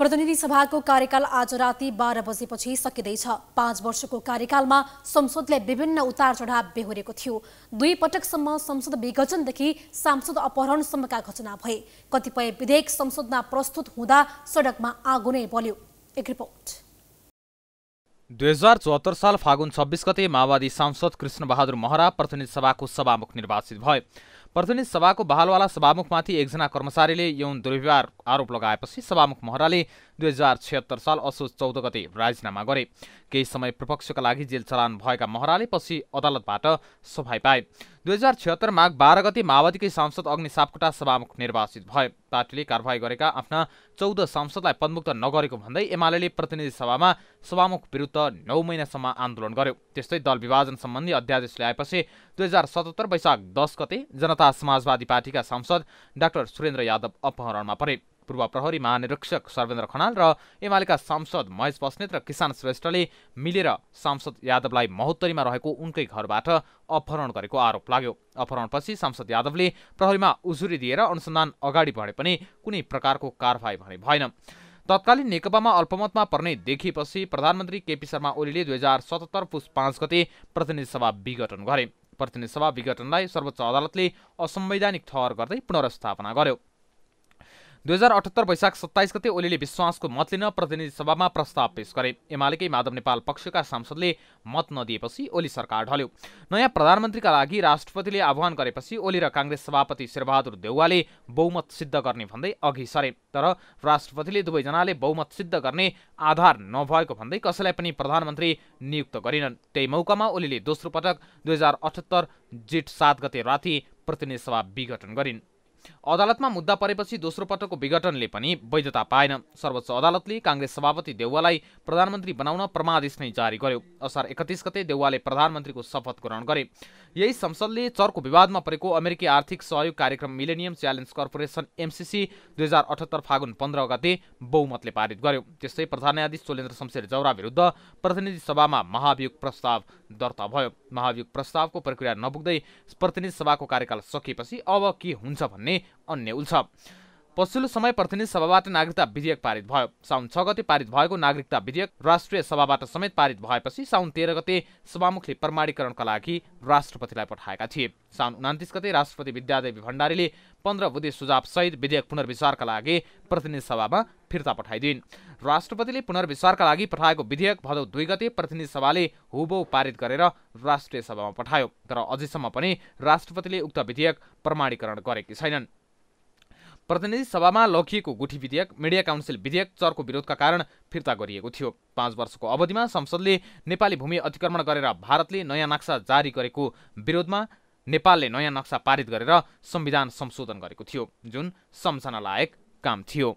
प्रतिनिधि सभाको कार्यकाल आज राति बाह्र बजेपछि सकिँदैछ पाँच वर्षको कार्यकालमा संसदले विभिन्न उतार चढाव बेहोरेको थियो दुई पटकसम्म संसद विघटनदेखि सांसद अपहरणसम्मका घटना भए कतिपय विधेयक संसदमा प्रस्तुत हुँदा सडकमा आगो नै बल्यो एक रिपोर्ट दुई हजार चौहत्तर साल फागुन छब्बिस गते माओवादी सांसद कृष्णबहादुर महरा प्रतिनिधि सभाको सभामुख निर्वाचित भए प्रतिनिधि सभाको बहालवाला सभामुखमाथि एकजना कर्मचारीले यौन दुर्व्यवहार आरोप लगाएपछि सभामुख महराले दुई हजार छिहत्तर साल असोज चौध गते राजीनामा गरे केही समय प्रपक्षका लागि जेल चलान भएका महराले पछि अदालतबाट सफाई पाए दुई हजार छिहत्तर माघ बाह्र गते माओवादीकै सांसद अग्नि सापकोटा सभामुख निर्वाचित भए पार्टीले कारवाही गरेका आफ्ना चौध सांसदलाई पदमुक्त नगरेको भन्दै एमाले प्रतिनिधि सभामा सभामुख विरुद्ध नौ महिनासम्म आन्दोलन गर्यो त्यस्तै दल विभाजन सम्बन्धी अध्यादेश ल्याएपछि दुई हजार सतहत्तर वैशाख दस गते जनता समाजवादी पार्टीका सांसद डाक्टर सुरेन्द्र यादव अपहरणमा परे पूर्व प्रहरी महानिरीक्षक सर्वेन्द्र खनाल र एमालेका सांसद महेश बस्नेत र किसान श्रेष्ठले मिलेर सांसद यादवलाई महोत्तरीमा रहेको उनकै घरबाट अपहरण गरेको आरोप लाग्यो अपहरणपछि सांसद यादवले प्रहरीमा उजुरी दिएर अनुसन्धान अगाडि बढे पनि कुनै प्रकारको कारवाही भने भएन तत्कालीन नेकपामा अल्पमतमा पर्ने देखिएपछि प्रधानमन्त्री केपी शर्मा ओलीले दुई हजार सतहत्तर पुस पाँच गते प्रतिनिधिसभा विघटन गरे प्रतिनिधिसभा विघटनलाई सर्वोच्च अदालतले असंवैधानिक ठहर गर्दै पुनर्स्थापना गर्यो दुई हजार अठहत्तर वैशाख सत्ताइस गते ओलीले विश्वासको मत लिन प्रतिनिधि सभामा प्रस्ताव पेश गरे एमालेकै माधव नेपाल पक्षका सांसदले मत नदिएपछि ओली सरकार ढल्यो नयाँ प्रधानमन्त्रीका लागि राष्ट्रपतिले आह्वान गरेपछि ओली र काङ्ग्रेस सभापति शेरबहादुर देउवाले बहुमत सिद्ध गर्ने भन्दै अघि सरे तर राष्ट्रपतिले दुवैजनाले बहुमत सिद्ध गर्ने आधार नभएको भन्दै कसैलाई पनि प्रधानमन्त्री नियुक्त गरिनन् त्यही मौकामा ओलीले दोस्रो पटक दुई हजार अठहत्तर जेठ सात गते राति प्रतिनिधि सभा विघटन गरिन् अदालतमा मुद्दा परेपछि दोस्रो पटकको विघटनले पनि वैधता पाएन सर्वोच्च अदालतले काङ्ग्रेस सभापति देउवालाई प्रधानमन्त्री बनाउन परमादेश नै जारी गर्यो असार एकतिस गते देउवाले प्रधानमन्त्रीको शपथ ग्रहण गरे यही संसदले चर्को विवादमा परेको अमेरिकी आर्थिक सहयोग कार्यक्रम मिलेनियम च्यालेन्ज कर्पोरेसन एमसिसी दुई हजार अठहत्तर फागुन पन्ध्र गते बहुमतले पारित गर्यो त्यस्तै प्रधान न्यायाधीश चोलेन्द्र शमशेर जौरा विरुद्ध प्रतिनिधि सभामा महाभियोग प्रस्ताव दर्ता भयो महाभियोग प्रस्तावको प्रक्रिया नपुग्दै प्रतिनिधि सभाको कार्यकाल सकिएपछि अब के हुन्छ भन्ने भने अन्य उल्छ पछिल्लो समय प्रतिनिधि सभाबाट नागरिकता विधेयक पारित भयो साउन छ गते पारित भएको नागरिकता विधेयक राष्ट्रिय सभाबाट समेत पारित भएपछि साउन तेह्र गते सभामुखले प्रमाणीकरणका लागि राष्ट्रपतिलाई पठाएका थिए साउन उनातिस गते राष्ट्रपति विद्यादेवी भण्डारीले पन्ध्र बुधे सुझावसहित विधेयक पुनर्विचारका लागि प्रतिनिधि सभामा फिर्ता पठाइदिन् राष्ट्रपतिले पुनर्विचारका लागि पठाएको विधेयक भदौ दुई गते प्रतिनिधि सभाले हुबहु पारित गरेर राष्ट्रिय सभामा पठायो तर अझैसम्म पनि राष्ट्रपतिले उक्त विधेयक प्रमाणीकरण गरेकी छैनन् प्रतिनिधि सभामा लखिएको गुठी विधेयक मिडिया काउन्सिल विधेयक चरको विरोधका कारण फिर्ता गरिएको थियो पाँच वर्षको अवधिमा संसदले नेपाली भूमि अतिक्रमण गरेर भारतले नयाँ नक्सा जारी गरेको विरोधमा नेपालले नयाँ नक्सा पारित गरेर संविधान संशोधन गरेको थियो जुन सम्झना लायक काम थियो